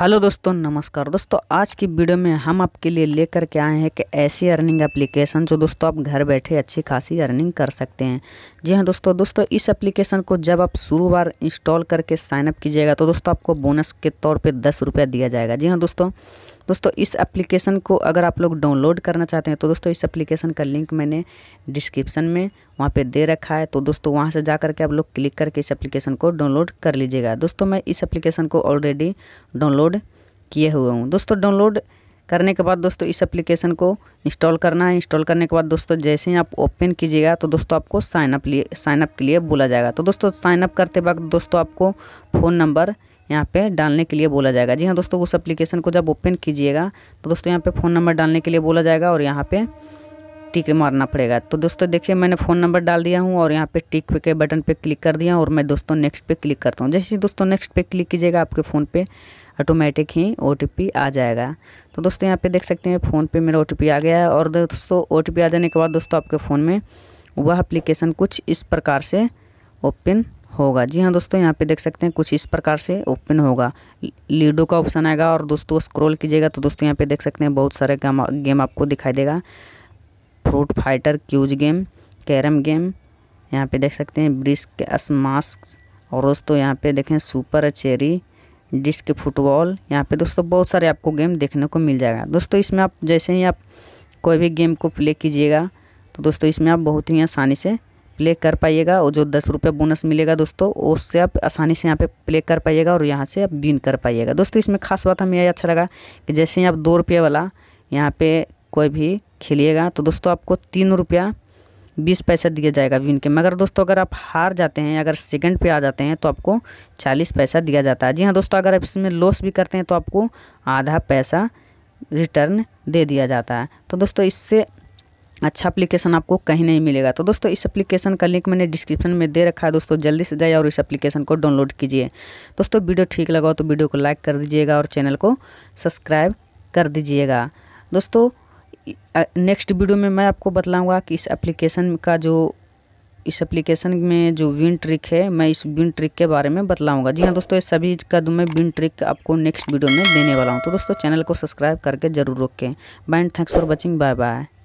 hello दोस्तों नमस्कार दोस्तों आज की वीडियो में हम आपके लिए लेकर के आए हैं कि ऐसी अर्निंग एप्लीकेशन जो दोस्तों आप घर बैठे अच्छी खासी अर्निंग कर सकते हैं जी हाँ दोस्तों दोस्तों इस एप्लीकेशन को जब आप शुरू बार इंस्टॉल करके साइनअप कीजिएगा तो दोस्तों आपको बोनस के तौर पे दस रुपया दिया जाएगा जी हाँ दोस्तों दोस्तों इस एप्लीकेशन को अगर आप लोग डाउनलोड करना चाहते हैं तो दोस्तों इस एप्लीकेशन का लिंक मैंने डिस्क्रिप्शन में वहाँ पे दे रखा है तो दोस्तों वहाँ से जा करके आप लोग क्लिक करके इस एप्लीकेशन को डाउनलोड कर लीजिएगा दोस्तों मैं इस एप्लीकेशन को ऑलरेडी डाउनलोड किए हुए हूँ दोस्तों डाउनलोड करने के बाद दोस्तों इस एप्लीकेशन को इंस्टॉल करना है इंस्टॉल करने के बाद दोस्तों जैसे ही आप ओपन कीजिएगा तो दोस्तों आपको साइनअप लिए साइनअप के लिए बोला जाएगा तो दोस्तों साइनअप करते वक्त दोस्तों आपको फ़ोन नंबर यहाँ पे डालने के लिए बोला जाएगा जी हाँ दोस्तों उस एप्लीकेशन को जब ओपन कीजिएगा तो दोस्तों यहाँ पे फ़ोन नंबर डालने के लिए बोला जाएगा और यहाँ पे टिक मारना पड़ेगा तो दोस्तों देखिए मैंने फ़ोन नंबर डाल दिया हूँ और यहाँ पे टिक के बटन पे क्लिक कर दिया और मैं दोस्तों नेक्स्ट पे क्लिक करता हूँ जैसे दोस्तों नेक्स्ट पे क्लिक कीजिएगा आपके फ़ोन पे ऑटोमेटिक ही ओ आ जाएगा तो दोस्तों यहाँ पर देख सकते हैं फ़ोन पर मेरा ओ आ गया है और दोस्तों ओ आ जाने के बाद दोस्तों आपके फ़ोन में वह अप्लीकेशन कुछ इस प्रकार से ओपन होगा जी हाँ दोस्तों यहाँ पे देख सकते हैं कुछ इस प्रकार से ओपन होगा लीडो का ऑप्शन आएगा और दोस्तों स्क्रॉल कीजिएगा तो दोस्तों यहाँ पे देख सकते हैं बहुत सारे गेम गेम आपको दिखाई देगा फ्रूट फाइटर क्यूज गेम कैरम गेम यहाँ पे देख सकते हैं ब्रिस्क स्मास्क और दोस्तों यहाँ पे देखें सुपर चेरी डिस्क फुटबॉल यहाँ पर दोस्तों बहुत सारे आपको गेम देखने को मिल जाएगा दोस्तों इसमें आप जैसे ही आप कोई भी गेम को प्ले कीजिएगा तो दोस्तों इसमें आप बहुत ही आसानी से प्ले कर पाइएगा और जो दस रुपये बोनस मिलेगा दोस्तों उससे आप आसानी से यहाँ पे प्ले कर पाइएगा और यहाँ से आप बिन कर पाइएगा दोस्तों इसमें खास बात हमें यह अच्छा लगा कि जैसे ही आप दो रुपये वाला यहाँ पे कोई भी खेलिएगा तो दोस्तों आपको तीन रुपया बीस पैसा दिया जाएगा विन के मगर दोस्तों अगर आप हार जाते हैं अगर सेकंड पे आ जाते हैं तो आपको चालीस पैसा दिया जाता है जी हाँ दोस्तों अगर आप इसमें लॉस भी करते हैं तो आपको आधा पैसा रिटर्न दे दिया जाता है तो दोस्तों इससे अच्छा एप्लीकेशन आपको कहीं नहीं मिलेगा तो दोस्तों इस एप्लीकेशन का लिंक मैंने डिस्क्रिप्शन में दे रखा है दोस्तों जल्दी से जाइए और इस एप्लीकेशन को डाउनलोड कीजिए दोस्तों वीडियो ठीक लगा तो वीडियो को लाइक कर दीजिएगा और चैनल को सब्सक्राइब कर दीजिएगा दोस्तों नेक्स्ट वीडियो में मैं आपको बताऊँगा कि इस एप्लीकेशन का जो इस एप्लीकेशन में जो विन ट्रिक है मैं इस विन ट्रिक के बारे में बताऊँगा जी हाँ दोस्तों सभी का दो मैं विन ट्रिक आपको नेक्स्ट वीडियो में देने वाला हूँ तो दोस्तों चैनल को सब्सक्राइब करके जरूर रोकें bye thanks for watching bye bye